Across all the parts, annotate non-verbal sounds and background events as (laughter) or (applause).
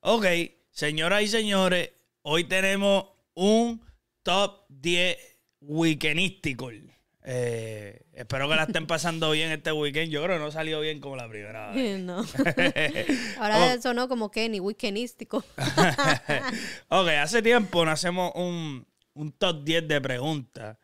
Ok, señoras y señores, hoy tenemos un top 10 weekendístico. Eh, espero que la estén pasando bien este weekend. Yo creo que no salió bien como la primera vez. (laughs) (laughs) Ahora sonó como Kenny, weekendístico. (laughs) ok, hace tiempo nos hacemos un, un top 10 de preguntas.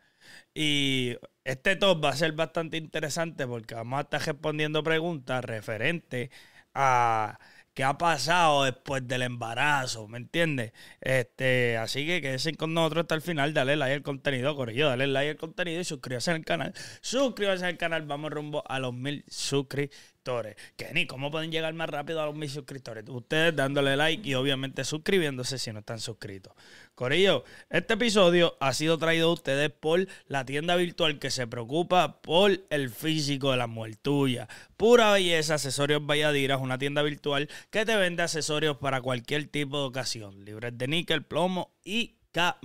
Y este top va a ser bastante interesante porque vamos a estar respondiendo preguntas referentes a qué ha pasado después del embarazo, ¿me entiendes? Este, así que quédense con nosotros hasta el final, dale like al contenido, corrido, dale like al contenido y suscríbase al canal. Suscríbase al canal, vamos rumbo a los mil suscriptores que ni ¿cómo pueden llegar más rápido a los mil suscriptores? Ustedes dándole like y obviamente suscribiéndose si no están suscritos. Corillo, este episodio ha sido traído a ustedes por la tienda virtual que se preocupa por el físico de la muerte. tuya. Pura Belleza, Accesorios Valladiras, una tienda virtual que te vende accesorios para cualquier tipo de ocasión. Libres de níquel, plomo y k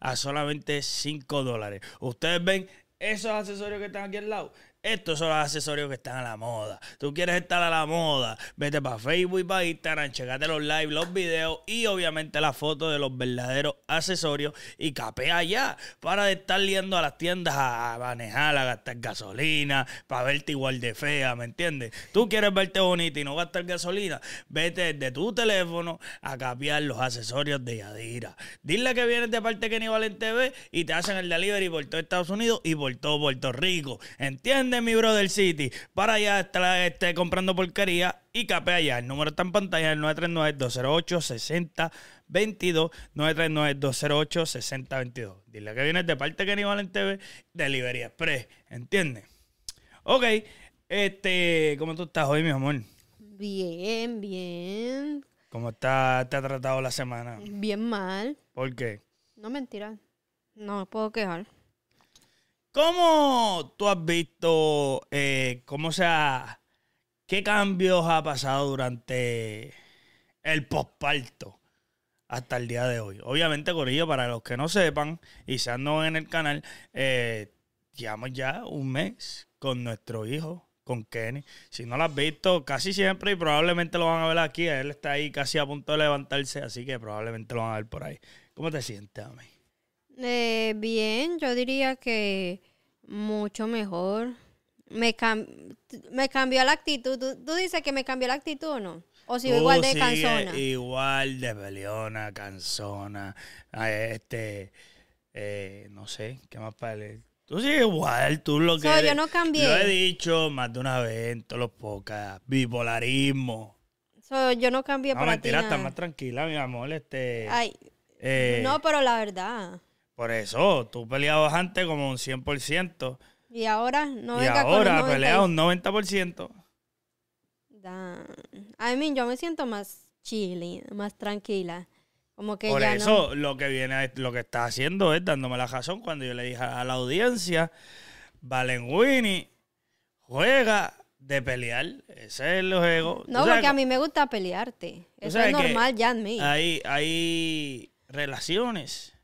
a solamente 5 dólares. Ustedes ven esos accesorios que están aquí al lado. Estos son los accesorios que están a la moda. Tú quieres estar a la moda, vete para Facebook para Instagram, checate los live, los videos y obviamente las fotos de los verdaderos accesorios y capea allá para de estar yendo a las tiendas a manejar, a gastar gasolina, para verte igual de fea, ¿me entiendes? Tú quieres verte bonita y no gastar gasolina, vete desde tu teléfono a capear los accesorios de Yadira. Dile que vienes de parte de Kenny Valente TV y te hacen el delivery por todo Estados Unidos y por todo Puerto Rico, ¿entiendes? de mi brother City para allá este, comprando porquería y capea allá. El número está en pantalla, el 939-208-6022. 939-208-6022. Dile que vienes de parte que ni en TV, Delivery Express. ¿Entiendes? Ok. Este, ¿cómo tú estás hoy, mi amor? Bien, bien. ¿Cómo está, te ha tratado la semana? Bien mal. ¿Por qué? No, mentira. No me puedo quejar. ¿Cómo tú has visto eh, cómo se qué cambios ha pasado durante el posparto hasta el día de hoy? Obviamente, Corillo, para los que no sepan y sean nuevos en el canal, eh, llevamos ya un mes con nuestro hijo, con Kenny. Si no lo has visto, casi siempre y probablemente lo van a ver aquí. Él está ahí casi a punto de levantarse, así que probablemente lo van a ver por ahí. ¿Cómo te sientes, amigo? Eh, bien, yo diría que mucho mejor. Me, me cambió la actitud. ¿Tú, dices que me cambió la actitud o no? O si igual de cansona. Igual de peleona, cansona, ah, Este, eh, no sé, ¿qué más para él Tú sigues igual, tú lo que. yo no cambié. Yo he dicho más de una vez en todos los podcasts. Bipolarismo. yo no cambié para ti. No, mentira, más tranquila, mi amor. Este, eh, no, pero la verdad. Por eso, tú peleabas antes como un 100%. Y ahora, no y ahora peleas un 90%. Da. I mean, yo me siento más chile, más tranquila. Como que Por eso, lo que viene, lo que está haciendo es dándome la razón cuando yo le dije a la audiencia, Winnie juega de pelear. Ese es el juego. No, porque a mí me gusta pelearte. Eso es normal ya en mí. Hay, hay relaciones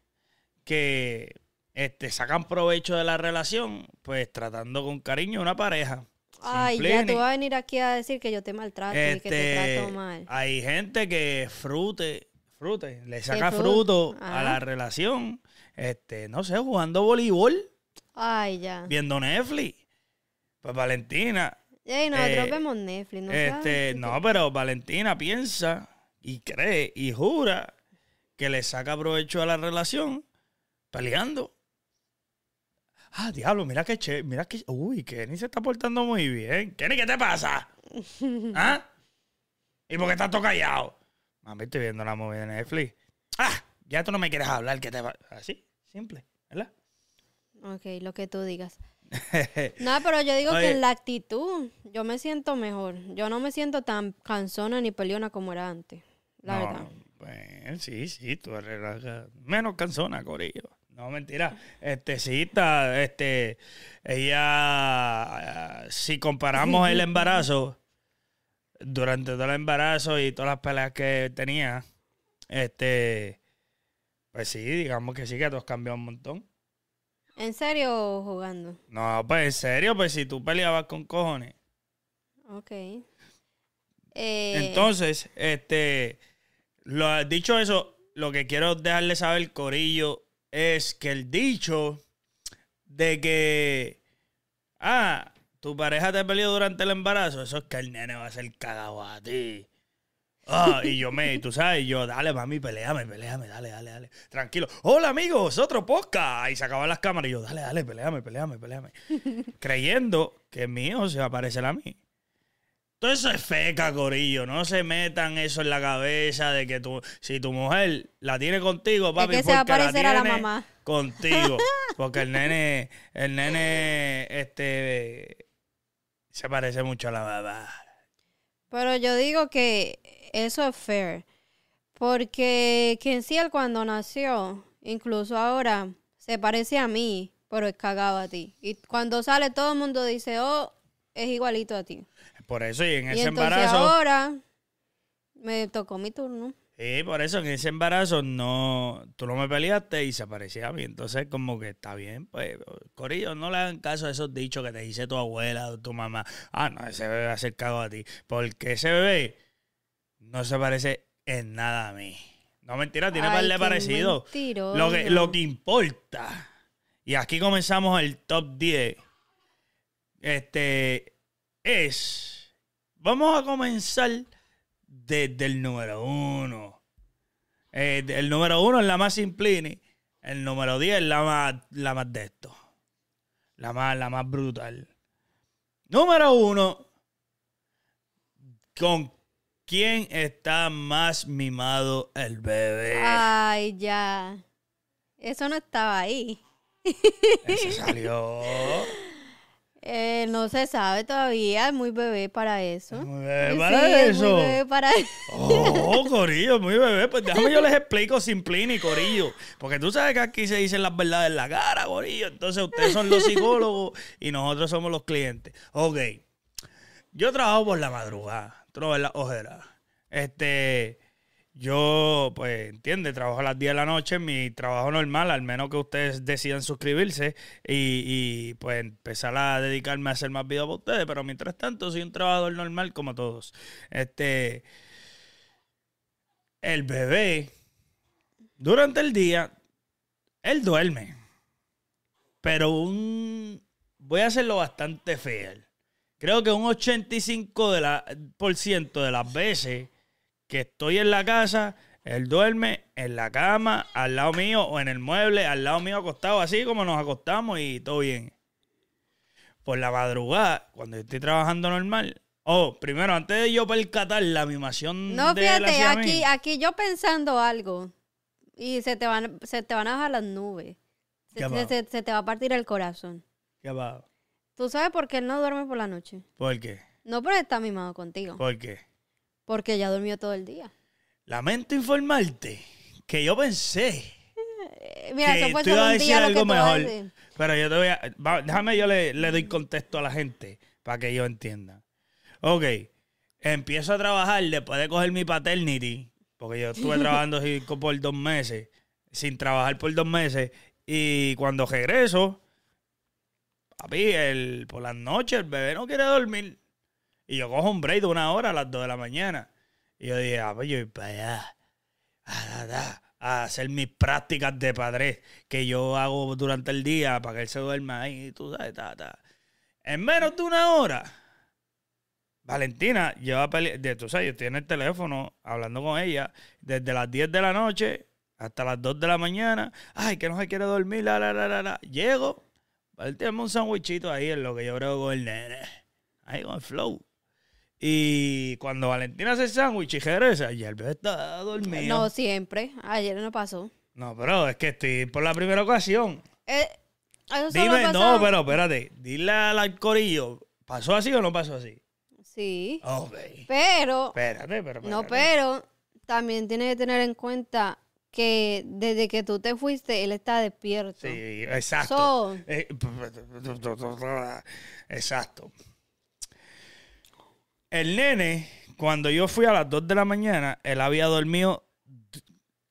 que este, sacan provecho de la relación, pues tratando con cariño a una pareja. Ay, ya tú vas a venir aquí a decir que yo te maltrato y que te este, trato mal. Hay gente que frute, frute, le saca fruto, a la relación, este, no sé, jugando voleibol. Ay, ya. Viendo Netflix. Pues Valentina. nosotros eh, vemos Netflix, ¿no? Este, no, pero Valentina piensa y cree y jura que le saca provecho a la relación peleando. Ah, diablo, mira que che, mira que. Uy, Kenny se está portando muy bien. Kenny, ¿qué te pasa? (laughs) ¿Ah? ¿Y por qué estás todo callado? Mami, estoy viendo la movida de Netflix. ¡Ah! Ya tú no me quieres hablar, ¿qué te pasa? Así, simple, ¿verdad? Ok, lo que tú digas. (laughs) no, pero yo digo que en la actitud yo me siento mejor. Yo no me siento tan cansona ni peleona como era antes, la verdad. bueno sí, sí, tú eres menos cansona, Corillo. No, mentira. Este, sí, está, este, ella, eh, si comparamos el (laughs) embarazo, durante todo el embarazo y todas las peleas que tenía, este, pues sí, digamos que sí, que tú has cambiado un montón. ¿En serio o jugando? No, pues en serio, pues si tú peleabas con cojones. Ok. Eh, Entonces, este, lo, dicho eso, lo que quiero dejarle saber, Corillo, es que el dicho de que, ah, tu pareja te peleó durante el embarazo, eso es que el nene va a ser cagado a ti. Ah, y yo me, tú sabes, yo, dale, mami, peleame, peleame, dale, dale, dale. Tranquilo. Hola, amigos, otro podcast. Y se acaban las cámaras. Y yo, dale, dale, peleame, peleame, peleame. (laughs) Creyendo que el mío se va a parecer a mí eso es feca, corillo. No se metan eso en la cabeza de que tú, si tu mujer la tiene contigo, papi, va a la a la mamá. contigo. (laughs) Porque el nene, el nene, este, se parece mucho a la mamá. Pero yo digo que eso es fair. Porque quien él cuando nació, incluso ahora, se parece a mí, pero es cagado a ti. Y cuando sale todo el mundo dice, oh, es igualito a ti. Por eso, y en ese embarazo. Ahora me tocó mi turno. Sí, por eso en ese embarazo no, tú no me peleaste y se parecía a mí. Entonces, como que está bien, pues, Corillo, no le hagan caso a esos dichos que te dice tu abuela o tu mamá. Ah, no, ese bebé va a a ti. Porque ese bebé no se parece en nada a mí. No, mentira, tiene más de parecido. Lo que, lo que importa. Y aquí comenzamos el top 10 este es. Vamos a comenzar desde el número uno. Eh, el número uno es la más simplini. El número diez es la más, la más de esto. La más, la más brutal. Número uno. ¿Con quién está más mimado el bebé? Ay, ya. Eso no estaba ahí. Eso salió. (laughs) Eh, no se sabe todavía, es muy bebé para eso. Muy bebé para eso. muy bebé para eso. (laughs) Oh, Corillo, muy bebé. Pues déjame yo les explico Simplín y Corillo. Porque tú sabes que aquí se dicen las verdades en la cara, Corillo. Entonces ustedes son los psicólogos y nosotros somos los clientes. Ok. Yo trabajo por la madrugada. Tú no ves ojera Este. Yo, pues, entiende, trabajo a las 10 de la noche, mi trabajo normal, al menos que ustedes decidan suscribirse y, pues empezar a dedicarme a hacer más videos para ustedes, pero mientras tanto soy un trabajador normal como todos. Este, el bebé, durante el día, él duerme, pero un, voy a hacerlo bastante fiel. Creo que un 85% por ciento de las veces que estoy en la casa, él duerme en la cama, al lado mío o en el mueble, al lado mío acostado, así como nos acostamos y todo bien. Por la madrugada, cuando yo estoy trabajando normal, oh, primero, antes de yo percatar la animación. No, de fíjate, aquí, aquí yo pensando algo y se te van, se te van a bajar las nubes. Se, te va a partir el corazón. ¿Qué va? ¿Tú sabes por qué él no duerme por la noche? ¿Por qué? No, porque está mimado contigo. ¿Por qué? Porque ya durmió todo el día. Lamento informarte que yo pensé. Eh, mira, que a decir algo mejor. Pero yo te voy a. déjame, yo le, doy contexto a la gente para que yo entienda. Ok. Empiezo a trabajar después de coger mi paternity, porque yo estuve (laughs) trabajando por dos meses, sin trabajar por dos meses, y cuando regreso, papi, el, por las noches el bebé no quiere dormir. Y yo cojo un break de una hora a las 2 de la mañana. Y yo dije, ah, pues yo voy para allá. Ah, a hacer mis prácticas de padre que yo hago durante el día para que él se duerma ahí, En menos de una hora, Valentina lleva de tú sabes, yo estoy en el teléfono hablando con ella desde las 10 de la noche hasta las 2 de la mañana. Ay, que no se quiere dormir, la, la, la, la, Llego, un sandwichito ahí en lo que yo creo con el nene. Ahí con el flow. Y cuando Valentina hace el sándwich y el ayer está dormido. No, siempre. Ayer no pasó. No, pero es que estoy por la primera ocasión. no, pero espérate. Dile al, corillo, ¿pasó así o no pasó así? Sí. pero. pero. No, pero también tienes que tener en cuenta que desde que tú te fuiste, él está despierto. Sí, exacto. exacto. El nene, cuando yo fui a las 2 de la mañana, él había dormido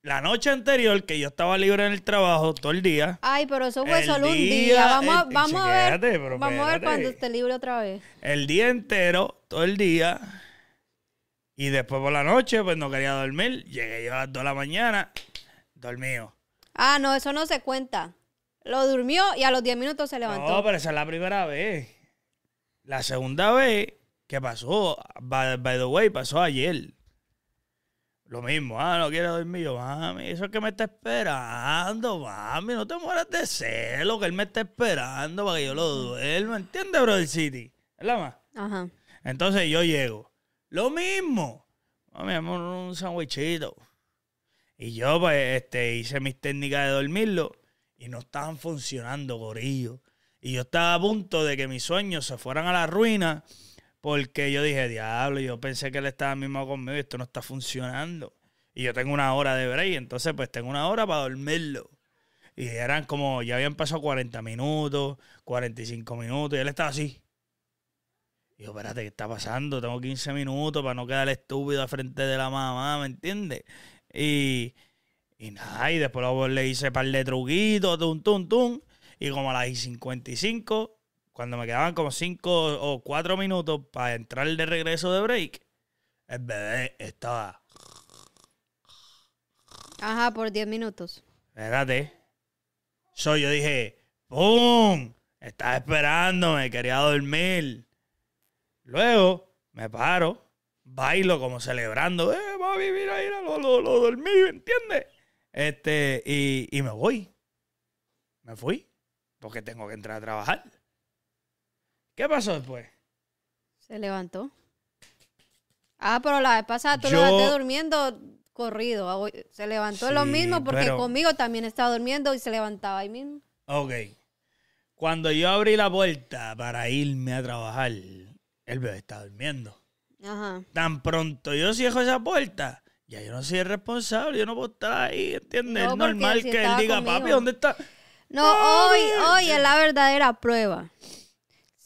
la noche anterior, que yo estaba libre en el trabajo todo el día. Ay, pero eso fue solo un día. Eh, eh, vamos, a, ver. vamos a ver cuando esté libre otra vez. El día entero, todo el día. Y después por la noche, pues no quería dormir. Llegué yo a las 2 de la mañana, dormido. Ah, no, eso no se cuenta. Lo durmió y a los 10 minutos se levantó. No, pero esa es la primera vez. La segunda vez que pasó, by, the way, pasó ayer. Lo mismo, ah, no quiero dormir. Yo, mami, eso es que me está esperando, mami. No te mueras de celo, que él me está esperando para que yo lo duerma. ¿Entiendes, Brother City? ¿Verdad? la más? Ajá. Entonces yo llego. Lo mismo. Mami, amor, un sandwichito. Y yo, pues, este, hice mis técnicas de dormirlo y no estaban funcionando, gorillo. Y yo estaba a punto de que mis sueños se fueran a la ruina porque yo dije, diablo, yo pensé que él estaba mismo conmigo y esto no está funcionando. Y yo tengo una hora de break, entonces pues tengo una hora para dormirlo. Y eran como, ya habían pasado 40 minutos, 45 minutos, y él estaba así. Y yo, espérate, ¿qué está pasando? Tengo 15 minutos para no quedar estúpido al frente de la mamá, ¿me entiendes? Y, y nada, y después le hice par de truquitos, tum, tum, tum. Y como a las 55, cuando me quedaban como cinco o cuatro minutos para entrar de regreso de break, el bebé estaba. Ajá, por 10 minutos. Espérate. yo dije, ¡pum! Estaba esperándome, quería dormir. Luego me paro, bailo como celebrando. ¡Eh, mami, mira, mira, lo, lo, lo ¿entiendes? Este, y, y me voy. Me fui, porque tengo que entrar a trabajar. ¿Qué pasó después? Se levantó. Ah, pero la vez pasada tú lo durmiendo corrido. Ah, se levantó lo mismo porque conmigo también estaba durmiendo y se levantaba ahí mismo. Ok. Cuando yo abrí la puerta para irme a trabajar, el bebé estaba durmiendo. Ajá. Tan pronto yo cierro esa puerta, ya yo no soy responsable, yo no puedo estar ahí, ¿entiendes? es normal que él diga, papi, ¿dónde está? No, hoy, hoy es la verdadera prueba.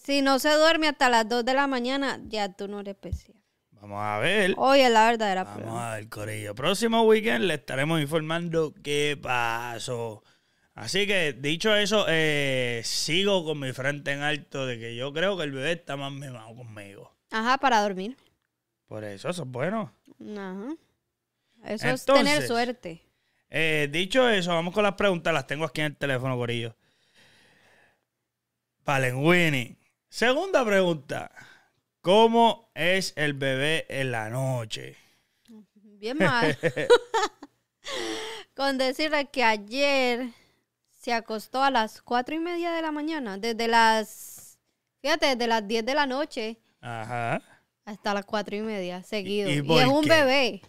Si no se duerme hasta las 2 de la mañana, ya tú no eres especial. Vamos a ver. Hoy es la verdadera Vamos a ver, Corillo. Próximo weekend le estaremos informando qué pasó. Así que, dicho eso, eh, sigo con mi frente en alto de que yo creo que el bebé está más memado conmigo. Ajá, para dormir. Por eso, eso es bueno. Ajá. Eso es tener suerte. Eh, dicho eso, vamos con las preguntas. Las tengo aquí en el teléfono, Corillo. Palenguini. Segunda pregunta. ¿Cómo es el bebé en la noche? Bien mal. (laughs) Con decirle que ayer se acostó a las cuatro y media de la mañana, desde las, fíjate, desde las diez de la noche Ajá. hasta las cuatro y media seguido. ¿Y, es un bebé.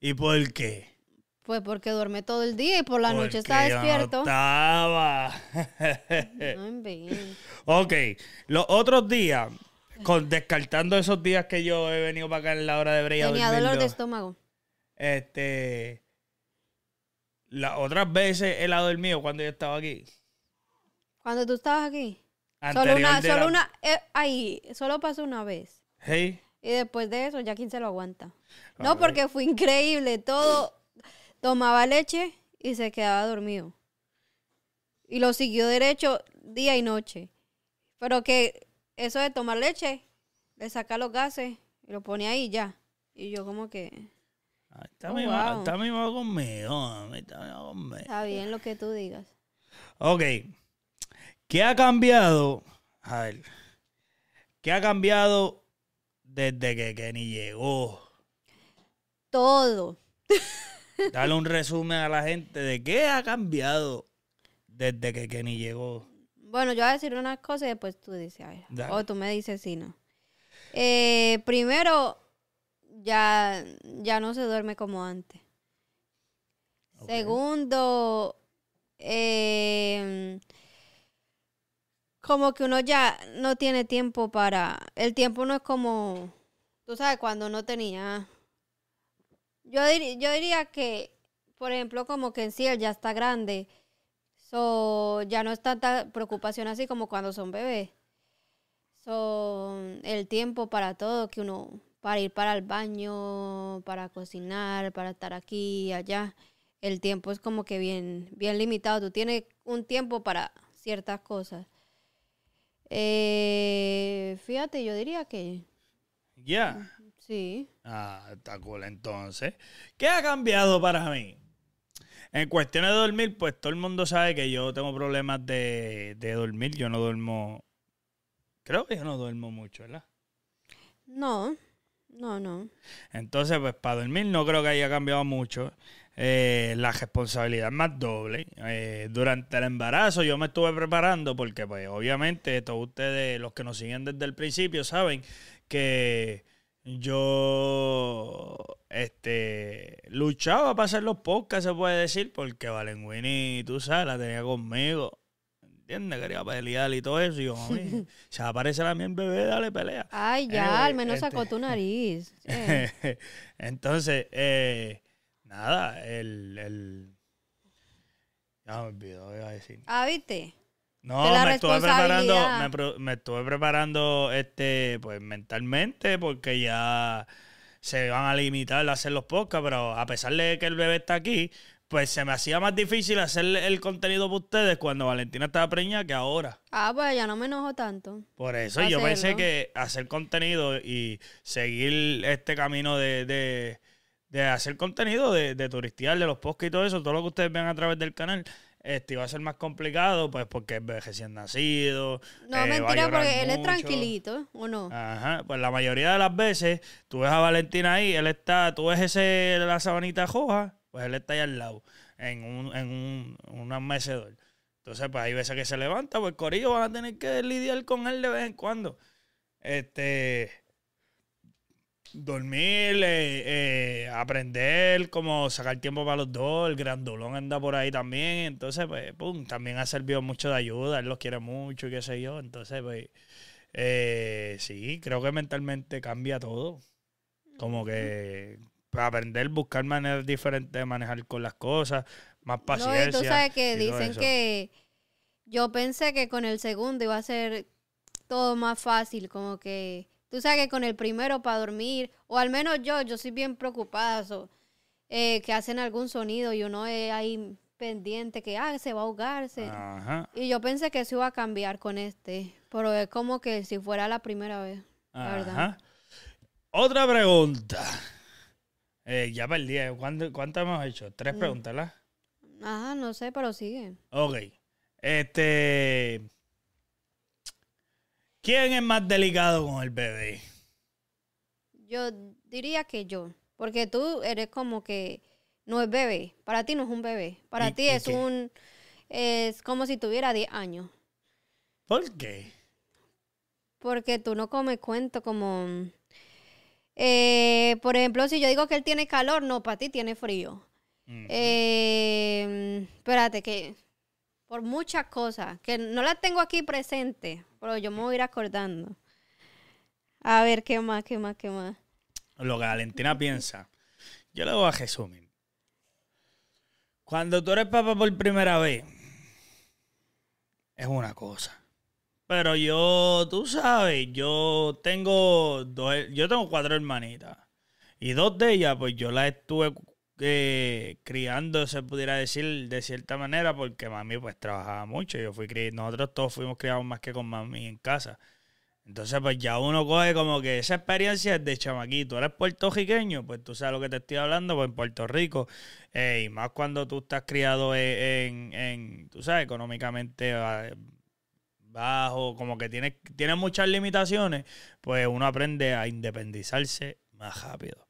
¿Y por qué? Pues porque duerme todo el día y por la noche está despierto. (laughs) No ok, los otros días, descartando esos días que yo he venido para acá en la hora de brillar. Tenía dolor de estómago. Este. Las otras veces he lado el mío cuando yo estaba aquí. Cuando tú estabas aquí. solo una, solo una, eh, ahí, solo pasó una vez. Hey. Y después de eso, ya quién se lo aguanta. no, porque fue increíble todo tomaba leche y se quedaba dormido. Y lo siguió derecho día y noche. Pero que eso de tomar leche, le saca los gases y lo pone ahí ya. Y yo como que... Ah, está, mi oh, está conmigo, está Está bien lo que tú digas. Ok. ¿Qué ha cambiado? A ver. ¿Qué ha cambiado desde que Kenny llegó? Todo. (laughs) Dale un resumen a la gente de qué ha cambiado desde que Kenny llegó. Bueno, yo voy a decir unas cosas y después tú dices, O tú me dices si no. Eh, primero, ya, ya no se duerme como antes. Segundo, eh, como que uno ya no tiene tiempo para... El tiempo no es como, tú sabes, cuando no tenía yo, diría que, por ejemplo, como que en sí ya está grande. So, ya no es tanta preocupación así como cuando son bebés. So, el tiempo para todo que uno, para ir para el baño, para cocinar, para estar aquí allá. El tiempo es como que bien, bien limitado. Tú tienes un tiempo para ciertas cosas. Eh, fíjate, yo diría que. Ya. Sí. Ah, está cool entonces. ¿Qué ha cambiado para mí? En cuestiones de dormir, pues todo el mundo sabe que yo tengo problemas de, de dormir. Yo no duermo. Creo que yo no duermo mucho, ¿verdad? No, no, no. Entonces, pues para dormir no creo que haya cambiado mucho. Eh, la responsabilidad más doble. Eh, durante el embarazo yo me estuve preparando porque, pues, obviamente, todos ustedes, los que nos siguen desde el principio, saben que yo este luchaba para hacer los podcasts, se puede decir, porque Valenguini, tú sabes, la tenía conmigo. ¿Entiendes? Quería pelear y todo eso. Y yo, mami, (laughs) se aparece la mierda bebé, dale pelea. Ay, ya, al menos sacó este tu nariz. (laughs) Entonces, eh, nada, el, el... Ya me iba a decir. Ah, ¿viste? No, me estuve preparando, me, estuve preparando este, pues mentalmente, porque ya se van a limitar a hacer los podcasts, pero a pesar de que el bebé está aquí, pues se me hacía más difícil hacer el contenido para ustedes cuando Valentina estaba preñada que ahora. Ah, pues ya no me enojo tanto. Por eso yo pensé que hacer contenido y seguir este camino de, hacer contenido, de, de turistear, de los podcasts y todo eso, todo lo que ustedes ven a través del canal, este iba a ser más complicado, pues porque es recién nacido. No, eh, mentira, porque él es tranquilito, ¿o no? Ajá, pues la mayoría de las veces, tú ves a Valentina ahí, él está, tú ves ese, la sabanita joja, pues él está ahí al lado, en un, en un, un amecedor. Entonces, pues hay veces que se levanta, pues Corillo van a tener que lidiar con él de vez en cuando. Este, dormir, eh, eh, aprender, como sacar tiempo para los dos. El grandulón anda por ahí también. Entonces, pues, pum, también ha servido mucho de ayuda. Él los quiere mucho y qué sé yo. Entonces, pues, eh, sí, creo que mentalmente cambia todo. Como que aprender, buscar maneras diferentes de manejar con las cosas, más paciencia. No, tú sabes que dicen que yo pensé que con el segundo iba a ser todo más fácil, como que tú sabes que con el primero para dormir, o al menos yo, yo soy bien preocupada, eh, que hacen algún sonido y uno es ahí pendiente que ah, se va a ahogarse. Y yo pensé que se iba a cambiar con este, pero es como que si fuera la primera vez, Ajá. Otra pregunta. Eh, ya perdí. Eh, ¿Cuántas hemos hecho? Tres mm. preguntas, Ajá, no sé, pero sigue. Ok. Este. ¿Quién es más delicado con el bebé? Yo diría que yo, porque tú eres como que no es bebé, para ti no es un bebé, para ti es un, es como si tuviera 10 años. ¿Por qué? Porque tú no comes cuento como... Eh, por ejemplo, si yo digo que él tiene calor, no, para ti tiene frío. Eh, espérate, que por muchas cosas que no las tengo aquí presente, pero yo me voy a ir acordando. A ver, ¿qué más, qué más, qué más? Lo que Valentina piensa. Yo le voy a resumir. Cuando tú eres papá por primera vez, es una cosa. Pero yo, tú sabes, yo tengo dos, yo tengo cuatro hermanitas. Y dos de ellas, pues yo las estuve que eh, criando, se pudiera decir, de cierta manera, porque mami pues trabajaba mucho. Yo fui nosotros todos fuimos criados más que con mami en casa. Entonces, pues ya uno coge como que esa experiencia es de chamaquito. Eres puertorriqueño, pues tú sabes lo que te estoy hablando, pues en Puerto Rico. Eh, y más cuando tú estás criado e, en, en tú sabes, económicamente eh, bajo, como que tiene tienes muchas limitaciones, pues uno aprende a independizarse más rápido.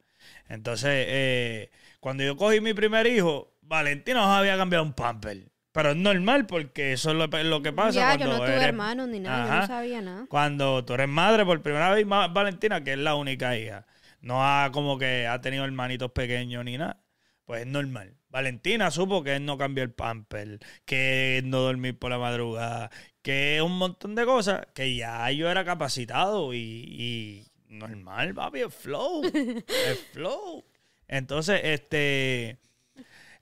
Entonces, eh, cuando yo cogí mi primer hijo, Valentino había cambiado un pamper. Pero es normal porque eso es lo, que pasa. Ya, cuando yo no tuve hermanos ni nada, yo no sabía nada. Cuando tú eres madre por primera vez, Valentina, que es la única hija, no ha como que ha tenido hermanitos pequeños ni nada, pues es normal. Valentina supo que él no cambió el pamper, que no dormir por la madrugada, que un montón de cosas que ya yo era capacitado y normal, papi, el flow. (laughs) El flow. Entonces, este.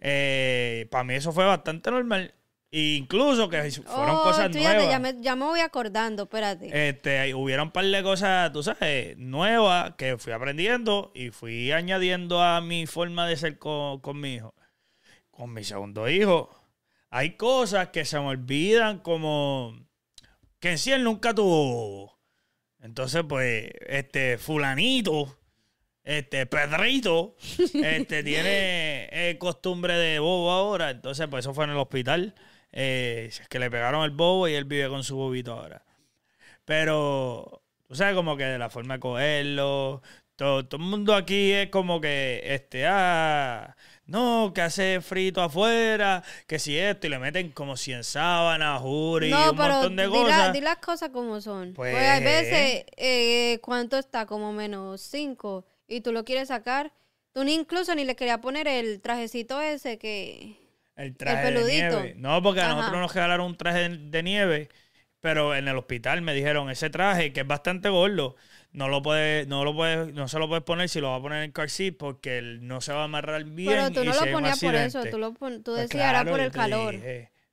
Eh, para mí eso fue bastante normal. Incluso que fueron oh, cosas nuevas. nuevas. Ya me, ya me, voy acordando, espérate. Este, hubieron un par de cosas, tú sabes, nuevas que fui aprendiendo y fui añadiendo a mi forma de ser con, con mi hijo. Con mi segundo hijo. Hay cosas que se me olvidan como que en sí él nunca tuvo entonces, pues, este, fulanito, este, Pedrito, (laughs) este, tiene eh, costumbre de bobo ahora. Entonces, pues, eso fue en el hospital. Eh, es que le pegaron el bobo y él vive con su bobito ahora. Pero, tú sabes, como que de la forma de cogerlo, todo, todo el mundo aquí es como que, este, ah, no, que hace frito afuera, que si esto, y le meten como 100 sábanas, juri, un montón de cosas. No, di las cosas como son. Pues, a veces, eh, ¿cuánto está? Como menos 5, y tú lo quieres sacar. Tú ni incluso ni le querías poner el trajecito ese que... El traje peludito. No, porque a nosotros nos quedaron un traje de nieve pero en el hospital me dijeron, ese traje que es bastante gordo, no lo puede, no lo puede, no se lo puedes poner si lo va a poner en el car porque no se va a amarrar bien. Pero tú no lo ponías por eso, tú, lo pues decías era por el calor.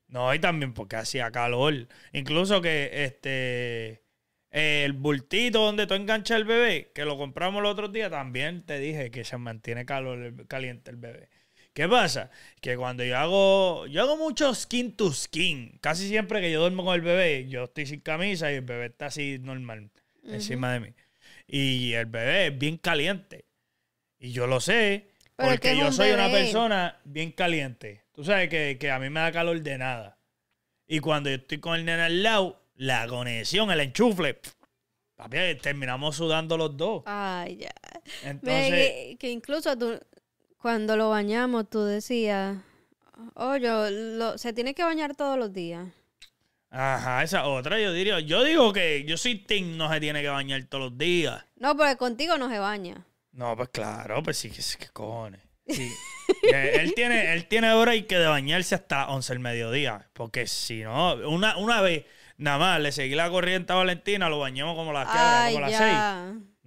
no, y también porque hacía calor. Incluso que este el bultito donde tú enganchas el bebé, que lo compramos el otro día, también te dije que se mantiene calor, caliente el bebé. ¿Qué pasa? Que cuando yo hago, yo hago mucho skin to skin. Casi siempre que yo duermo con el bebé, yo estoy sin camisa y el bebé está así normal encima de mí. Y el bebé es bien caliente. Y yo lo sé, porque yo soy una persona bien caliente. Tú sabes que, a mí me da calor de nada. Y cuando yo estoy con el nene al lado, la conexión, el enchufle, Papi, terminamos sudando los dos. Ay, ya. Entonces. que, incluso cuando lo bañamos, tú decías, Oye, oh, se tiene que bañar todos los días. Ajá, esa otra, yo diría, yo digo que yo soy Tim, no se tiene que bañar todos los días. No, porque contigo no se baña. No, pues claro, pues sí, que, que cojones. (laughs) Eh, él tiene, él tiene que de bañarse hasta 11 el mediodía. Porque si no, una, una vez, nada más, le seguí la corriente a Valentina, lo bañamos como las, Ay, como las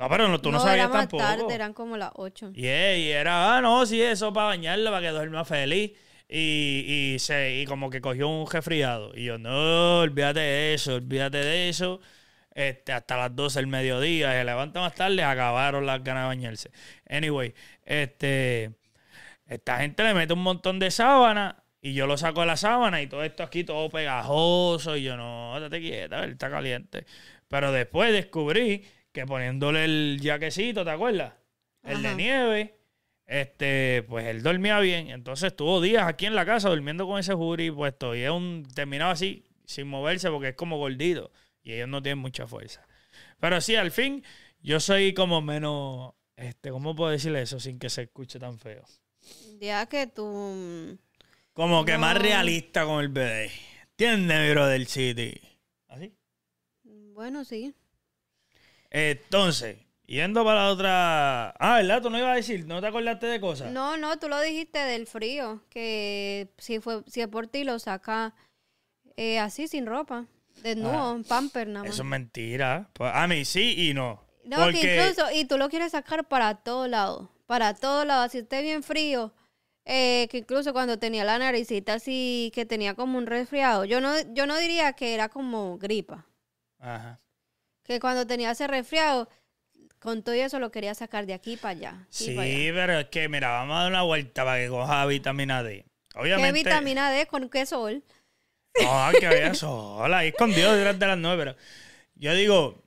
no, pero no, tú no, no era más tarde, eran como las 8. y era, ah, no, sí, eso para bañarla, para que duerma feliz. Y, se, como que cogió un resfriado. Y yo, no, olvídate de eso, olvídate de eso. Este, hasta las 12 del mediodía, se levanta más tarde, acabaron las ganas de bañarse. Anyway, este, esta gente le mete un montón de sábanas y yo lo saco de la sábana y todo esto aquí todo pegajoso. Y yo, no, date quieta, está caliente. Pero después descubrí que poniéndole el jaquecito, ¿te acuerdas? El de nieve. Este, pues él dormía bien. Entonces estuvo días aquí en la casa durmiendo con ese jury puesto. Y es un terminaba así, sin moverse, porque es como gordito. Y ellos no tienen mucha fuerza. Pero sí, al fin, yo soy como menos. Este, ¿cómo puedo decirle eso sin que se escuche tan feo? Ya que tú. Como que más realista con el bebé. ¿Entiendes, mi del City? ¿Así? ¿Ah, bueno, sí. Entonces, yendo para la otra. Ah, ¿verdad? Tú no ibas a decir, no te acordaste de cosas. No, no, tú lo dijiste del frío, que si, fue, si es por ti lo saca eh, así, sin ropa. Desnudo, ah, en pamper nada más. Eso es mentira. Pues, a mí sí y no. No, que incluso, y tú lo quieres sacar para todos lados. Para todos lados. Si esté bien frío, eh, que incluso cuando tenía la naricita así, que tenía como un resfriado. Yo no, yo no diría que era como gripa. Ajá. Que cuando tenía ese resfriado, con todo eso lo quería sacar de aquí para allá. sí, pero es que, mira, vamos a dar una vuelta para que coja vitamina D. Obviamente, ¿Qué vitamina D? ¿Con qué sol? No, que había sol, ahí escondido durante las nueve, pero yo digo,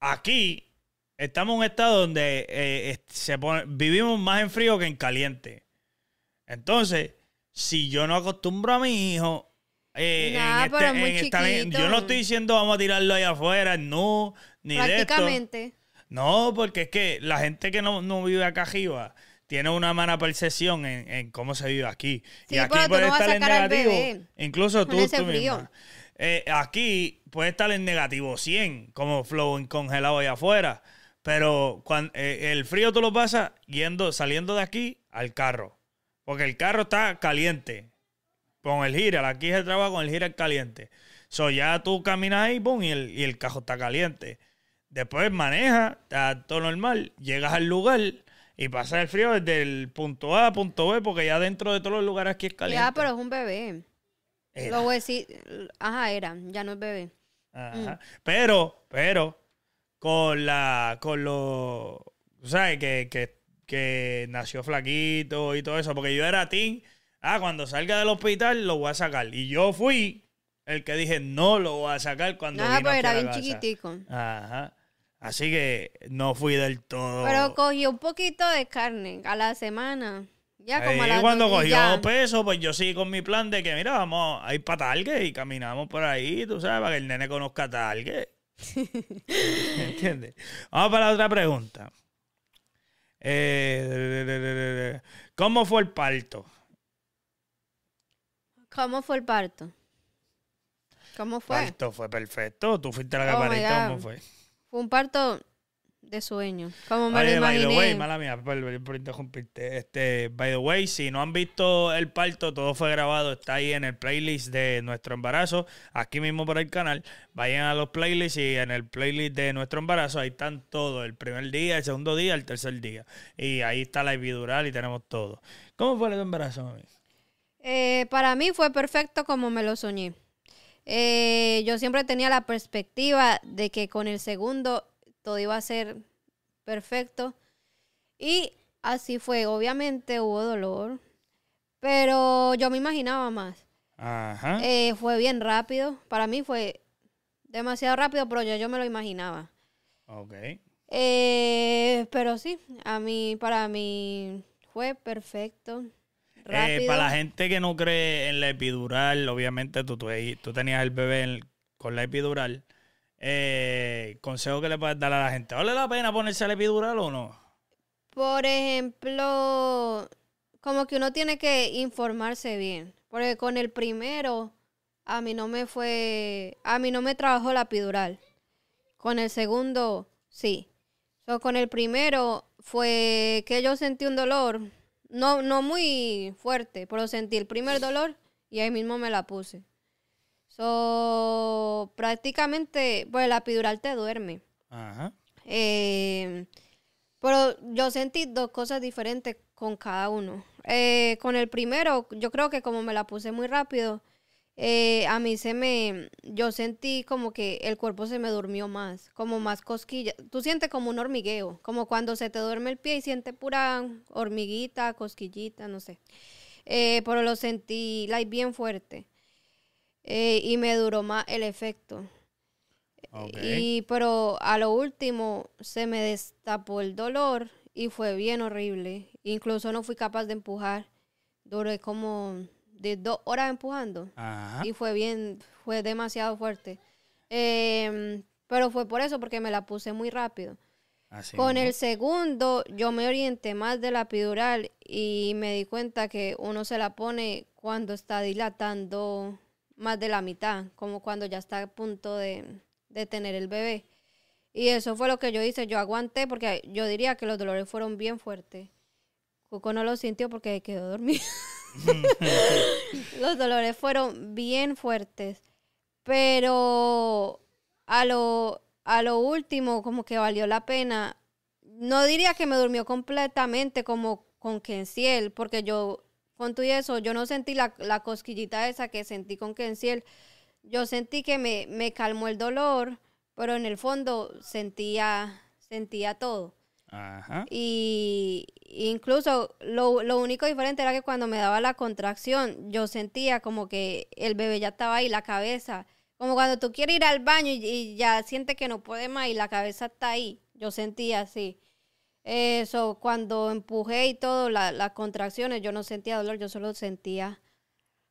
aquí estamos en un estado donde eh, se vivimos más en frío que en caliente. Entonces, si yo no acostumbro a mi hijo eh, este, yo no estoy diciendo vamos a tirarlo allá afuera, no, ni Prácticamente. No, porque es que la gente que no, vive acá arriba tiene una mala percepción en, cómo se vive aquí. y eh, aquí puede estar en negativo. Incluso tú, aquí puede estar en negativo 100, como flow congelado allá afuera. Pero cuando, eh, el frío tú lo pasas yendo, saliendo de aquí al carro. Porque el carro está caliente con el gira. Aquí se trabaja con el gira caliente. So ya tú caminas ahí, boom, y el, y el cajo está caliente. Después maneja, está todo normal, llegas al lugar y pasa el frío desde el punto A a punto B, porque ya dentro de todos los lugares aquí es caliente. Ya, pero es un bebé. Lo voy a decir, ajá, era, ya no es bebé. Ajá. Mm. Pero, pero, con la, con lo ¿sabes? Que, que, nació flaquito y todo eso, porque yo era team ah, cuando salga del hospital lo voy a sacar. Y yo fui el que dije, no lo voy a sacar cuando ah, no, pero pues era bien chiquitico. Ajá. Así que no fui del todo. Pero cogió un poquito de carne a la semana. Ya como a eh, la cuando cogió dos pesos, pues yo sigo con mi plan de que, mira, vamos a ir para y caminamos por ahí, tú sabes, para que el nene conozca Target. (laughs) ¿Entiendes? Vamos para la otra pregunta. Eh, ¿Cómo fue el parto? ¿Cómo fue el parto? ¿Cómo fue? Parto fue perfecto. Tú fuiste la oh ¿cómo fue? Fue un parto de sueño. Como me lo imaginé. By the way, mala mía, por, interrumpirte. Este, by the way, si no han visto el parto, todo fue grabado. Está ahí en el playlist de nuestro embarazo. Aquí mismo por el canal. Vayan a los playlists y en el playlist de nuestro embarazo ahí están todos. El primer día, el segundo día, el tercer día. Y ahí está la epidural y tenemos todo. ¿Cómo fue el embarazo, mami? Eh, para mí fue perfecto como me lo soñé. Eh, yo siempre tenía la perspectiva de que con el segundo todo iba a ser perfecto. Y así fue. Obviamente hubo dolor, pero yo me imaginaba más. Ajá. Eh, fue bien rápido. Para mí fue demasiado rápido, pero yo, yo me lo imaginaba. Ok. pero sí, a mí, para mí fue perfecto. Eh, para la gente que no cree en la epidural, obviamente tú, tenías el bebé con la epidural. Eh, consejo que le puedes dar a la gente. ¿Vale la pena ponerse la epidural o no? Por ejemplo, como que uno tiene que informarse bien. Porque con el primero, a mí no me fue. A mí no me trabajó la epidural. Con el segundo, sí. con el primero fue que yo sentí un dolor no, muy fuerte, pero sentí el primer dolor y ahí mismo me la puse. So, prácticamente, pues la epidural te duerme. Ajá. Eh, pero yo sentí dos cosas diferentes con cada uno. Eh, con el primero, yo creo que como me la puse muy rápido, eh, a mí se me, yo sentí como que el cuerpo se me durmió más, como más cosquilla, Tú sientes como un hormigueo, como cuando se te duerme el pie y sientes pura hormiguita, cosquillita, no sé. Eh, pero lo sentí bien fuerte eh, y me duró más el efecto. Y pero a lo último se me destapó el dolor y fue bien horrible. Incluso no fui capaz de empujar. Duré como dos horas empujando. Y fue bien, fue demasiado fuerte. Em, pero fue por eso, porque me la puse muy rápido. Con el segundo, yo me orienté más de la epidural y me di cuenta que uno se la pone cuando está dilatando más de la mitad, como cuando ya está a punto de, de tener el bebé. Y eso fue lo que yo hice. Yo aguanté porque yo diría que los dolores fueron bien fuertes. Coco no lo sintió porque quedó dormido. (laughs) (laughs) los dolores fueron bien fuertes. Pero a lo, a lo último, como que valió la pena. No diría que me durmió completamente como con Kenciel, porque yo, con tu y eso, yo no sentí la, cosquillita esa que sentí con Kenciel. Yo sentí que me, me calmó el dolor, pero en el fondo sentía, sentía todo. Ajá. Y incluso lo, único diferente era que cuando me daba la contracción, yo sentía como que el bebé ya estaba ahí, la cabeza. Como cuando tú quieres ir al baño y, ya sientes que no puedes más y la cabeza está ahí. Yo sentía así. Eso, cuando empujé y todo, las contracciones, yo no sentía dolor, yo solo sentía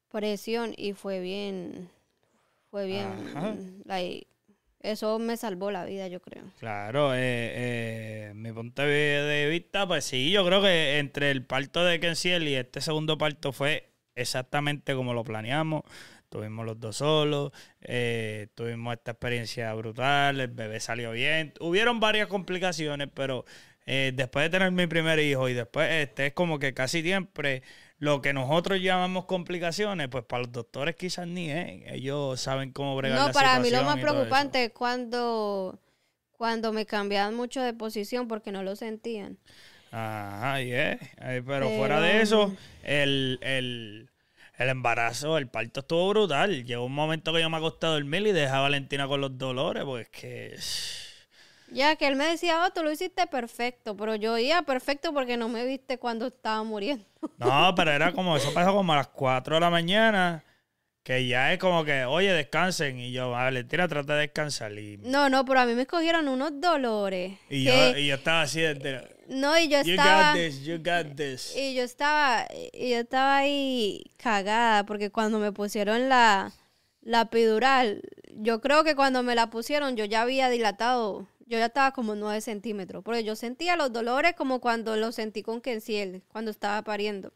presión y fue bien, fue bien, Ajá. Eso me salvó la vida, yo creo. Claro, eh, eh, mi punto de vista, pues sí, yo creo que entre el parto de Kensiel y este segundo parto fue exactamente como lo planeamos. Tuvimos los dos solos, eh, tuvimos esta experiencia brutal, el bebé salió bien. Hubieron varias complicaciones, pero después de tener mi primer hijo y después este, es como que casi siempre lo que nosotros llamamos complicaciones, pues para los doctores quizás ni, ¿eh? Ellos saben cómo bregar No, para mí lo más preocupante es cuando, cuando me cambiaban mucho de posición porque no lo sentían. Ajá, y eh, Pero, Pero fuera de eso, el, embarazo, el parto estuvo brutal. Llevo un momento que yo me acosté a dormir y dejé a Valentina con los dolores, pues es que ya que él me decía, oh, tú lo hiciste perfecto, pero yo iba perfecto porque no me viste cuando estaba muriendo. (laughs) No, pero era como, eso pasó como a las 4 de la mañana, que ya es como que, oye, descansen. Y yo, vale, tira, trata de descansar. Y... No, no, pero a mí me escogieron unos dolores. Y, yo, y estaba así de... No, y yo estaba... You got got this. Y yo estaba, ahí cagada porque cuando me pusieron la, la epidural, yo creo que cuando me la pusieron yo ya había dilatado yo ya estaba como 9 centímetros, porque yo sentía los dolores como cuando los sentí con Kenciel, cuando estaba pariendo.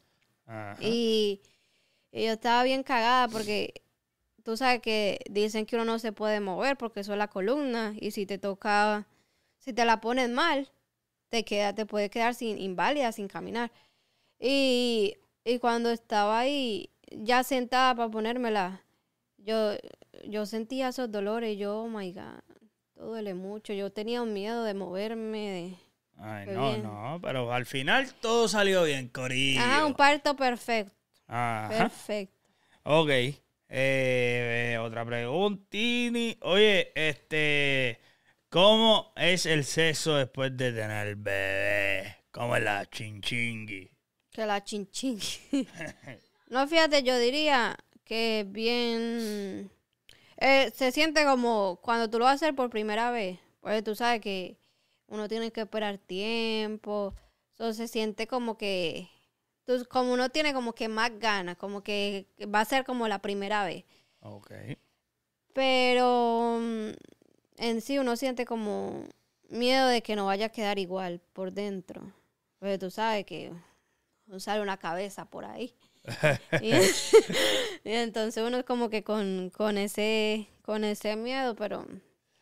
Y, yo estaba bien cagada porque tú sabes que dicen que uno no se puede mover porque eso es la columna y si te toca, si te la pones mal, te, queda, te puede quedar sin inválida, sin caminar. Y, cuando estaba ahí ya sentada para ponérmela, yo, yo sentía esos dolores yo, oh my God. Todo duele mucho. Yo tenía un miedo de moverme, Ay, no, no, pero al final todo salió bien, Corina. Ah, un parto perfecto. Ajá. Perfecto. Ok. Eh, eh, otra preguntini. Oye, este, ¿cómo es el sexo después de tener el bebé? ¿Cómo es la chinchingui? Que la chinchingui? (laughs) no, fíjate, yo diría que bien eh, se siente como cuando tú lo vas a hacer por primera vez, pues tú sabes que uno tiene que esperar tiempo, entonces se siente como que, como uno tiene como que más ganas, como que va a ser como la primera vez. Ok. Pero mm, en sí uno siente como miedo de que no vaya a quedar igual por dentro, pues tú sabes que sale una cabeza por ahí. (laughs) (laughs) y, entonces uno es como que con, ese, con ese miedo, pero...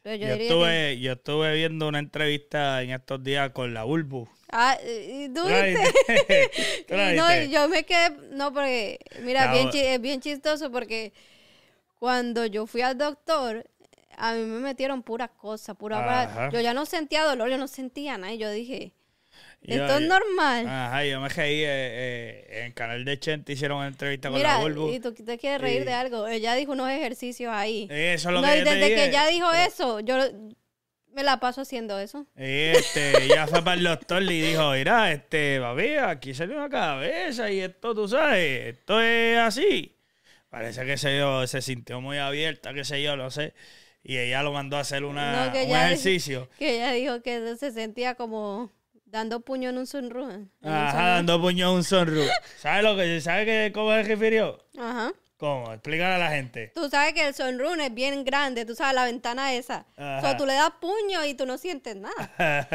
yo, estuve, yo estuve viendo una entrevista en estos días con la Ulbu. Ah, ¿tú (laughs) no, yo me quedé, no, porque, mira, es bien chistoso porque cuando yo fui al doctor, a mí me metieron puras cosas, pura, Yo ya no sentía dolor, yo no sentía nada. Y yo dije, esto es normal. Ajá, yo me caí eh, eh, en el canal de Chente, hicieron una entrevista con la Mira, y tú te quieres reír de algo. Ella dijo unos ejercicios ahí. Eso es lo no, y desde que ella dijo eso, yo me la paso haciendo eso. Este, ya fue para el doctor y dijo, mira, este, papi, aquí se ve una cabeza y esto, tú sabes, esto es así. Parece que se, se sintió muy abierta, qué sé yo, no sé. Y ella lo mandó a hacer una, un (laughs) ejercicio. que ella dijo que se sentía como... Dando puño en un sunrun Ajá, dando puño en un sunroof. (laughs) ¿Sabes lo que sabes que cómo se refirió? Ajá. ¿Cómo? Explícale a la gente. Tú sabes que el sunrun es bien grande, tú sabes la ventana esa. O sea, tú le das puño y tú no sientes nada.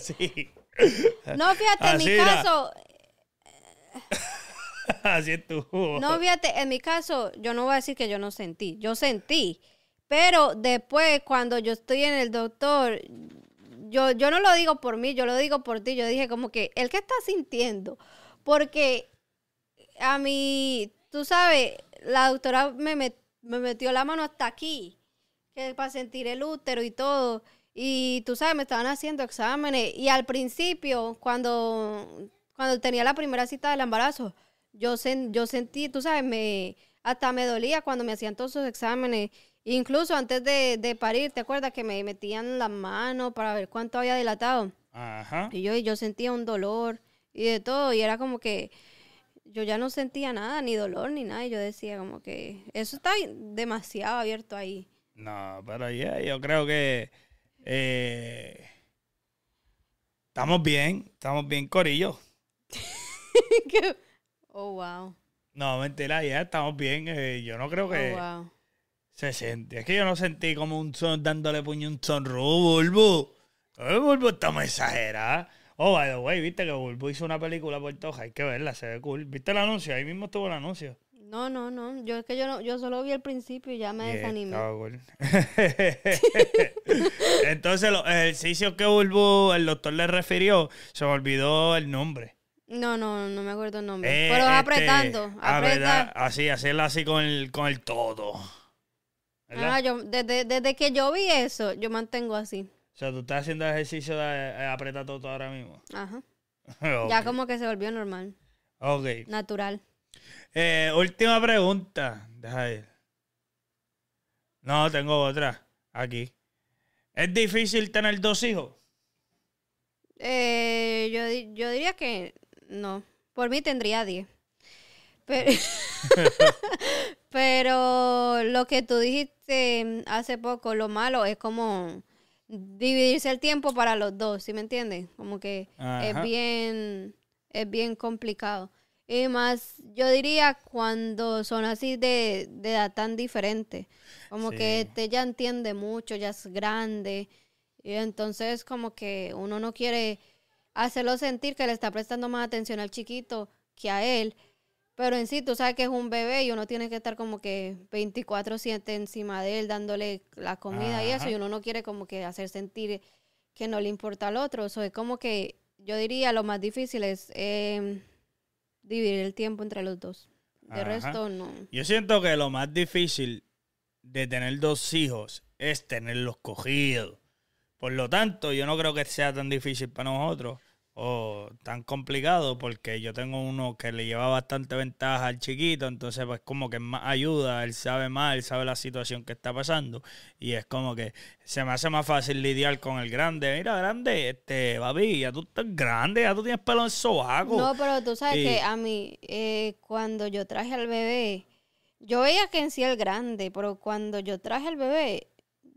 (laughs) sí. No, fíjate, en mi caso. (laughs) Así es tú No, fíjate, en mi caso, yo no voy a decir que yo no sentí. Yo sentí. Pero después, cuando yo estoy en el doctor, yo, yo no lo digo por mí, yo lo digo por ti. Yo dije como que, ¿el que está sintiendo? Porque a mí, tú sabes, la doctora me, metió la mano hasta aquí, que para sentir el útero y todo. Y tú sabes, me estaban haciendo exámenes. Y al principio, cuando, cuando tenía la primera cita del embarazo, yo, yo sentí, tú sabes, me, hasta me dolía cuando me hacían todos esos exámenes Incluso antes de, parir, ¿te acuerdas que me metían las manos para ver cuánto había dilatado? Ajá. Y yo, yo sentía un dolor y de todo. Y era como que yo ya no sentía nada, ni dolor, ni nada. Y yo decía como que eso está demasiado abierto ahí. No, pero ya, yo creo que eh, estamos bien, estamos bien, Corillo. (laughs) oh, wow. No, mentira, ya estamos bien. Eh, yo no creo oh, que... Se siente. Es que yo no sentí como un son dándole puño un sonro, oh, Bulbu. estamos eh, Bulbu está muy Oh, by the way, viste que Bulbu hizo una película por Toja. Hay que verla, se ve cool. ¿Viste el anuncio? Ahí mismo estuvo el anuncio. No, no, no. Yo es que yo, no, yo solo vi el principio y ya me desanimé. (laughs) Entonces, los ejercicios que Bulbu, el doctor le refirió, se me olvidó el nombre. No, no, no me acuerdo el nombre. Eh, Pero apretando, ah, apretando. Así, hacerla así con el, con el todo. Ah, yo, desde, desde, que yo vi eso, yo mantengo así. O sea, tú estás haciendo ejercicio de eh, apretar todo, ahora mismo. Ajá. (laughs) Ya como que se volvió normal. Ok. Natural. Eh, última pregunta. Deja No, tengo otra. Aquí. ¿Es difícil tener dos hijos? Eh, yo, yo diría que no. Por mí tendría diez. Pero, (laughs) (laughs) Pero lo que tú dijiste hace poco, lo malo es como dividirse el tiempo para los dos, ¿sí me entiendes? Como que es bien, bien complicado. Y más, yo diría cuando son así de, edad tan diferente. Como que este ya entiende mucho, ya es grande. Y entonces como que uno no quiere hacerlo sentir que le está prestando más atención al chiquito que a él. Pero en sí, tú sabes que es un bebé y uno tiene que estar como que 24-7 encima de él, dándole la comida y eso. Y uno no quiere como que hacer sentir que no le importa al otro. sea, es como que yo diría lo más difícil es eh, dividir el tiempo entre los dos. De resto, no. Yo siento que lo más difícil de tener dos hijos es tenerlos cogidos. Por lo tanto, yo no creo que sea tan difícil para nosotros o tan complicado porque yo tengo uno que le lleva bastante ventaja al chiquito, entonces pues como que más ayuda, él sabe más, él sabe la situación que está pasando y es como que se me hace más fácil lidiar con el grande. Mira, grande, este, papi, ya tú estás grande, ya tú tienes pelo en sobaco. No, pero tú sabes que a mí, eh, cuando yo traje al bebé, yo veía que en sí el grande, pero cuando yo traje al bebé,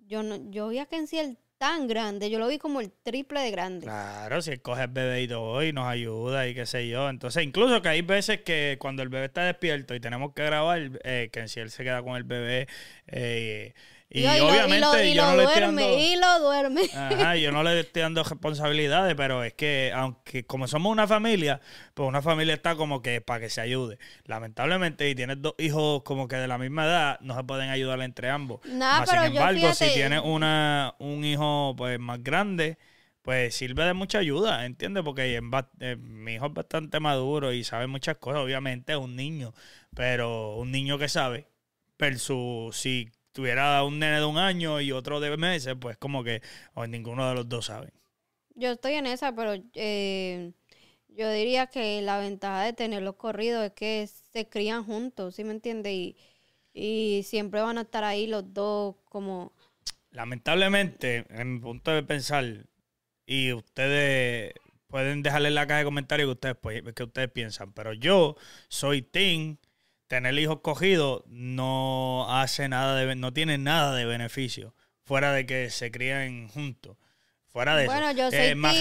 yo no, yo veía que en sí el tan grande. Yo lo vi como el triple de grande. Claro, si coge coges todo y nos ayuda y qué sé yo. Entonces, incluso que hay veces que cuando el bebé está despierto y tenemos que grabar, eh, que si él se queda con el bebé, eh, y, obviamente lo, yo no duerme, le estoy dando... Y lo duerme. yo no le estoy dando responsabilidades, pero es que, aunque como somos una familia, pues una familia está como que para que se ayude. Lamentablemente, y tienes dos hijos como que de la misma edad, no se pueden ayudar entre ambos. nada pero sin embargo, si tienes una, un hijo pues más grande, pues sirve de mucha ayuda, ¿entiendes? Porque eh, mi hijo es bastante maduro y sabe muchas cosas, obviamente es un niño, pero un niño que sabe, pero si tuviera un nene de un año y otro de meses, pues como que ninguno de los dos sabe. Yo estoy en esa, pero eh, yo diría que la ventaja de tenerlos corridos es que se crían juntos, ¿sí me entiendes? Y, siempre van a estar ahí los dos como... Lamentablemente, en mi punto de pensar, y ustedes pueden dejarle en la caja de comentarios que ustedes, pues, que ustedes piensan, pero yo soy Team tener hijos cogidos no hace nada de, no tiene nada de beneficio fuera de que se crían juntos fuera de bueno, eso yo más,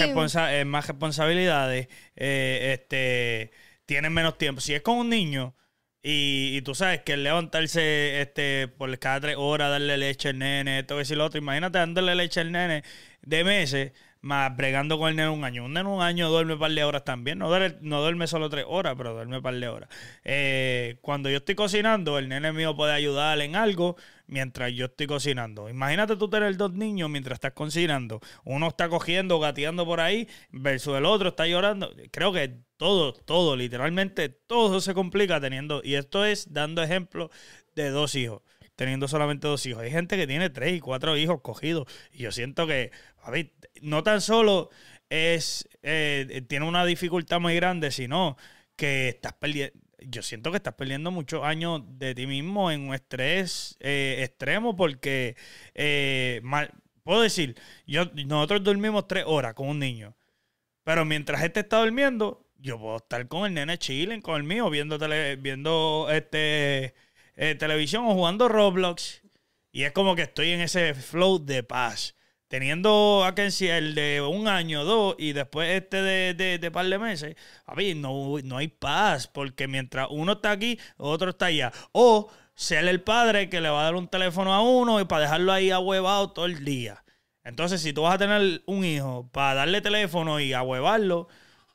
más responsabilidades eh, este tienen menos tiempo si es con un niño y, tú sabes que el levantarse este por cada tres horas darle leche al nene esto que y lo otro imagínate dándole leche al nene de meses más bregando con el nene un año. Un nene un año duerme un par de horas también. No duerme, no duerme solo tres horas, pero duerme un par de horas. Eh, cuando yo estoy cocinando, el nene mío puede ayudarle en algo mientras yo estoy cocinando. Imagínate tú tener dos niños mientras estás cocinando. Uno está cogiendo, gateando por ahí, versus el otro está llorando. Creo que todo, todo, literalmente todo se complica teniendo. Y esto es dando ejemplo de dos hijos teniendo solamente dos hijos. Hay gente que tiene tres y cuatro hijos cogidos. Y yo siento que, a ver, no tan solo es eh, tiene una dificultad muy grande, sino que estás perdiendo. Yo siento que estás perdiendo muchos años de ti mismo en un estrés eh, extremo porque eh, mal, puedo decir, yo, nosotros dormimos tres horas con un niño, pero mientras este está durmiendo, yo puedo estar con el nene chillen, con el mío, viendo, viendo este televisión o jugando Roblox. Y es como que estoy en ese flow de paz. Teniendo a el de un año, dos, y después este de, de, par de meses, a mí no, no hay paz, porque mientras uno está aquí, otro está allá. O ser el padre que le va a dar un teléfono a uno y para dejarlo ahí ahuevado todo el día. Entonces, si tú vas a tener un hijo para darle teléfono y ahuevarlo,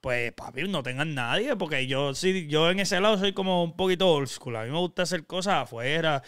pues papi, no tengan nadie, porque yo sí, yo en ese lado soy como un poquito old school. A mí me gusta hacer cosas afuera,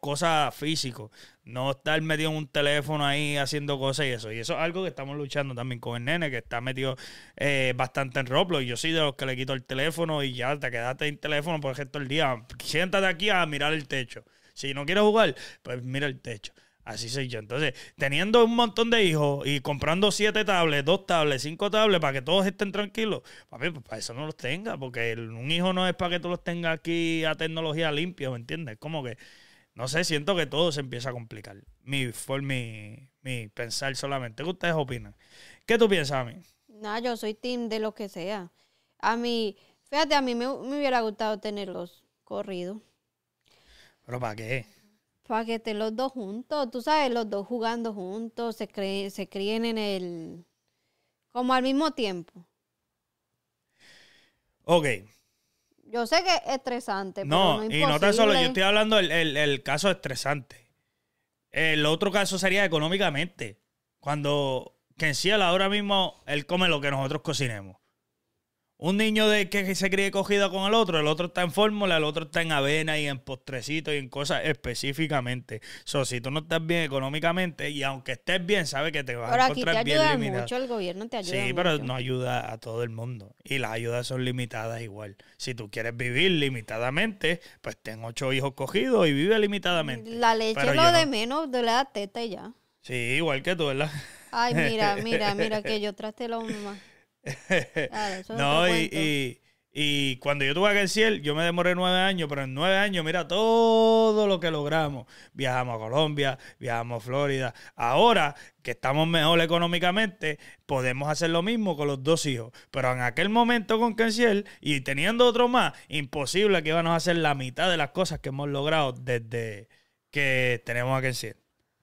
cosas físicas. No estar metido en un teléfono ahí haciendo cosas y eso. Y eso es algo que estamos luchando también con el nene, que está metido eh, bastante en Roblox. Yo soy de los que le quito el teléfono y ya te quedaste sin teléfono por ejemplo, el día. Siéntate aquí a mirar el techo. Si no quieres jugar, pues mira el techo. Así soy yo. Entonces, teniendo un montón de hijos y comprando siete tablets, dos tablets, cinco tablets para que todos estén tranquilos, papi, pues para eso no los tenga, porque un hijo no es para que tú los tengas aquí a tecnología limpia, ¿me entiendes? Como que, no sé, siento que todo se empieza a complicar. Mi, fue mi, pensar solamente. ¿Qué ustedes opinan? ¿Qué tú piensas a mí? No, yo soy team de lo que sea. A mí, fíjate, a mí me, me hubiera gustado tenerlos corridos. ¿Pero para qué? Paquete los dos juntos, tú sabes, los dos jugando juntos, se, se críen en el... como al mismo tiempo. Ok. Yo sé que es estresante. No, pero no y no tan solo, yo estoy hablando del el, caso estresante. El otro caso sería económicamente. Cuando Kenciel ahora mismo, él come lo que nosotros cocinemos. Un niño de que se críe cogido con el otro, el otro está en fórmula, el otro está en avena y en postrecito y en cosas específicamente. So, si tú no estás bien económicamente y aunque estés bien, sabes que te va a encontrar bien aquí te ayuda mucho, el gobierno te ayuda Sí, pero no ayuda a todo el mundo. Y las ayudas son limitadas igual. Si tú quieres vivir limitadamente, pues ten ocho hijos cogidos y vive limitadamente. La leche es lo de menos, de la teta ya. Sí, igual que tú, ¿verdad? Ay, mira, (laughs) mira, mira, que yo traste lo más. (laughs) Ah, no, y, y, cuando yo tuve a cielo, yo me demoré nueve años, pero en nueve años, mira todo lo que logramos. Viajamos a Colombia, viajamos a Florida. Ahora que estamos mejor económicamente, podemos hacer lo mismo con los dos hijos. Pero en aquel momento con Canciel y teniendo otro más, imposible que íbamos a hacer la mitad de las cosas que hemos logrado desde que tenemos a Canciel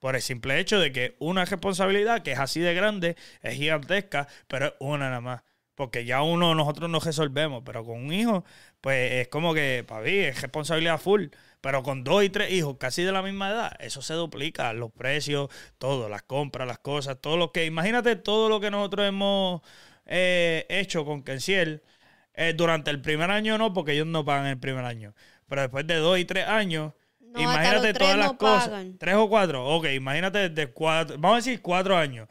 por el simple hecho de que una responsabilidad que es así de grande, es gigantesca, pero es una nada más. Porque ya uno, nosotros nos resolvemos, pero con un hijo, pues es como que, para mí, es responsabilidad full. Pero con dos y tres hijos casi de la misma edad, eso se duplica, los precios, todo, las compras, las cosas, todo lo que... Imagínate todo lo que nosotros hemos eh, hecho con Kenciel eh, durante el primer año, no, porque ellos no pagan el primer año. Pero después de dos y tres años, imagínate todas las cosas. Tres o cuatro. Ok, imagínate desde cuatro, vamos a decir cuatro años.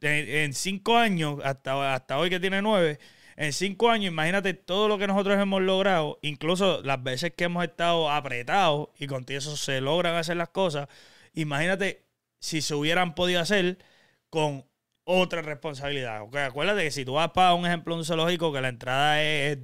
en, cinco años, hasta, hasta hoy que tiene nueve, en cinco años, imagínate todo lo que nosotros hemos logrado, incluso las veces que hemos estado apretados y con eso se logran hacer las cosas. Imagínate si se hubieran podido hacer con otra responsabilidad. Okay, acuérdate que si tú vas para un ejemplo, un zoológico, que la entrada es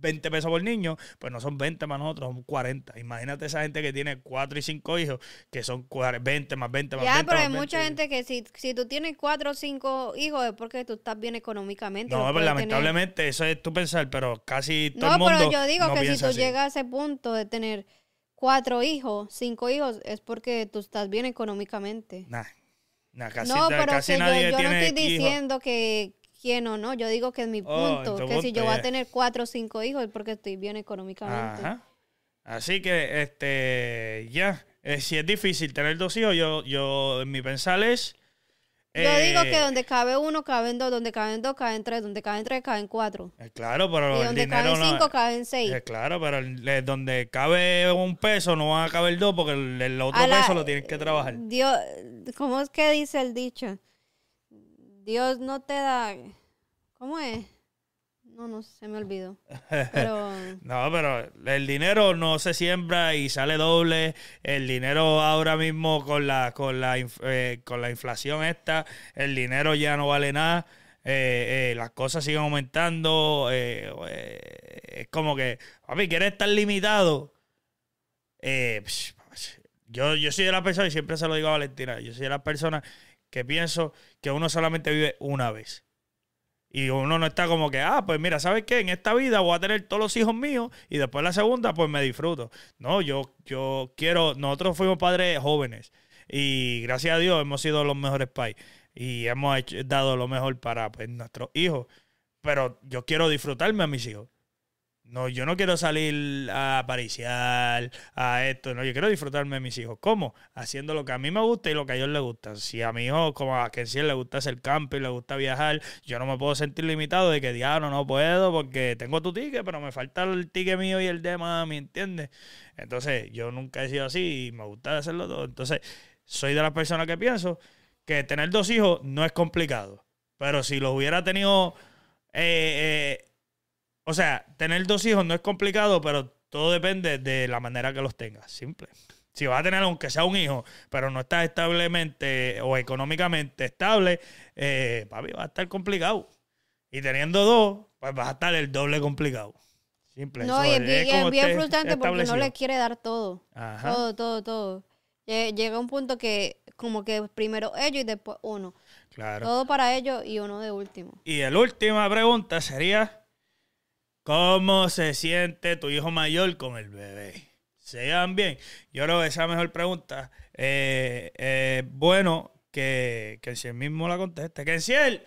20 pesos por niño, pues no son 20 más nosotros, son 40. Imagínate esa gente que tiene 4 y 5 hijos, que son 20 más 20 más ya, 20. Ya, pero hay mucha gente que si, si tú tienes 4 o 5 hijos es porque tú estás bien económicamente. No, pero pues lamentablemente eso es tu pensar, pero casi todo no, el mundo. No, pero yo digo que si tú llegas a ese punto de tener 4 hijos, 5 hijos, es porque tú estás bien económicamente. Nah. Nah, casi, no, pero casi nadie yo, no estoy diciendo que quién o no. Yo digo que es mi oh, punto, que si yo voy a tener cuatro o cinco hijos es porque estoy bien económicamente. Así que, este, ya, eh, si es difícil tener dos hijos, yo, yo, mi pensar es... yo digo que eh, donde cabe uno, caben dos, donde caben dos, caben tres, donde caben tres, caben cuatro. Eh, claro, pero... Y donde dinero caben cinco, caben seis. claro, pero donde cabe un peso no van a caber dos porque el, otro peso lo tienes que trabajar. Dios, ¿cómo es que dice el dicho? Dios no te da. ¿Cómo es? No, no, se me olvidó. (laughs) no, pero el dinero no se siembra y sale doble. El dinero ahora mismo con la, con la, eh, con la inflación esta, el dinero ya no vale nada. Eh, eh, las cosas siguen aumentando. es como que, papi, ¿quieres estar limitado? yo, yo soy de la persona, y siempre se lo digo a Valentina, yo soy de las personas que pienso que uno solamente vive una vez. Y uno no está como que, ah, pues mira, ¿sabes qué? En esta vida voy a tener todos los hijos míos y después la segunda, pues me disfruto. No, yo, yo quiero, nosotros fuimos padres jóvenes y gracias a Dios hemos sido los mejores pais y hemos dado lo mejor para pues, nuestros hijos. Pero yo quiero disfrutarme a mis hijos. No, yo no quiero salir a apariciar a esto, no, yo quiero disfrutarme de mis hijos. ¿Cómo? Haciendo lo que a mí me gusta y lo que a ellos les gusta. Si a mi hijo, como a que sí le gusta hacer y le gusta viajar, yo no me puedo sentir limitado de que, diablo, no puedo porque tengo tu ticket, pero me falta el ticket mío y el de ¿me ¿entiendes? Entonces, yo nunca he sido así y me gusta hacerlo todo. Entonces, soy de las personas que pienso que tener dos hijos no es complicado. Pero si los hubiera tenido... Eh, eh, o sea, tener dos hijos no es complicado, pero todo depende de la manera que los tengas. Simple. Si vas a tener, aunque sea un hijo, pero no estás establemente o económicamente estable, eh, papi, va a estar complicado. Y teniendo dos, pues vas a estar el doble complicado. Simple. No, y es bien, frustrante porque no le quiere dar todo. Todo, todo, todo. Llega un punto que como que primero ellos y después uno. Claro. Todo para ellos y uno de último. Y la última pregunta sería, ¿Cómo se siente tu hijo mayor con el bebé? Sean bien? Yo creo que esa mejor pregunta. Eh, eh bueno, que, que él mismo la conteste. ¡Que Enciel!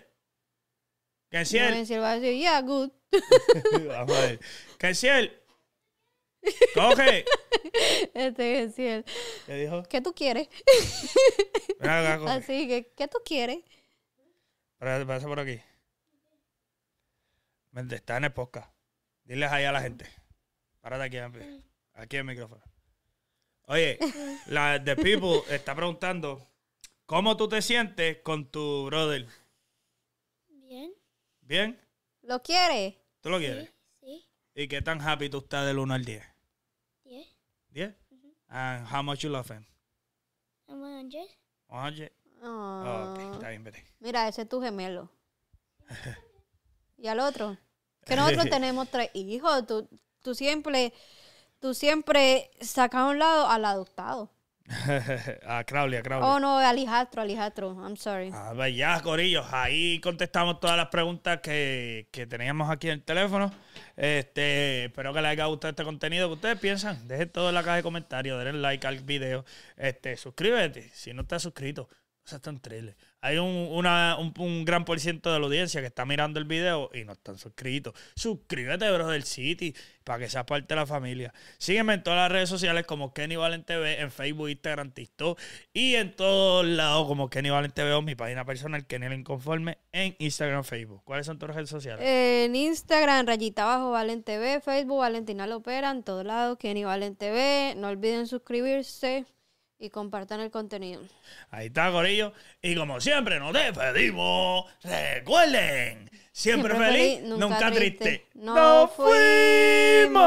¡Que Enciel! No, va a decir, yeah, good. (laughs) Vamos a ver. ¡Que Enciel! ¡Coge! (laughs) Este es Enciel. ¿Qué dijo? ¿Qué tú quieres? Así que, ¿qué tú quieres? Pasa por aquí. Está en el podcast. Diles ahí a la gente. Párate aquí, aquí el micrófono. Oye, la The People está preguntando, ¿cómo tú te sientes con tu brother? Bien. ¿Bien? ¿Lo quieres? ¿Tú lo quieres? Sí. ¿Y qué tan happy tú estás del 1 al 10? 10. ¿10? And how much you love him? 100. 100. Oh. Okay, está bien, vete. Mira, ese es tu gemelo. (laughs) ¿Y al otro? Que nosotros (laughs) tenemos tres hijos. Tú, siempre, tú siempre sacas a un lado al adoptado. (laughs) a Crowley, a Crowley. Oh, no, al hijastro, al hijastro. I'm sorry. A ah, ver, pues ya, gorillos ahí contestamos todas las preguntas que, teníamos aquí en el teléfono. Este, espero que les haya gustado este contenido que ustedes piensan. Dejen todo en la caja de comentarios, denle like al video. Este, suscríbete si no estás suscrito. O sea, están trailer hay un, gran por ciento de la audiencia que está mirando el video y no están suscritos. Suscríbete, bro, del City, para que seas parte de la familia. Sígueme en todas las redes sociales como Kenny Valente TV, en Facebook, Instagram, TikTok y en todos lados como Kenny Valente TV o mi página personal, Kenny el Inconforme, en Instagram, Facebook. ¿Cuáles son tus redes sociales? En Instagram, rayita abajo, Valente TV, Facebook, Valentina Lopera, en todos lados, Kenny Valente TV. No olviden suscribirse y compartan el contenido. Ahí está, gorillo Y como siempre, nos despedimos. Recuerden, siempre, feliz, nunca, triste. triste. ¡No, fuimos!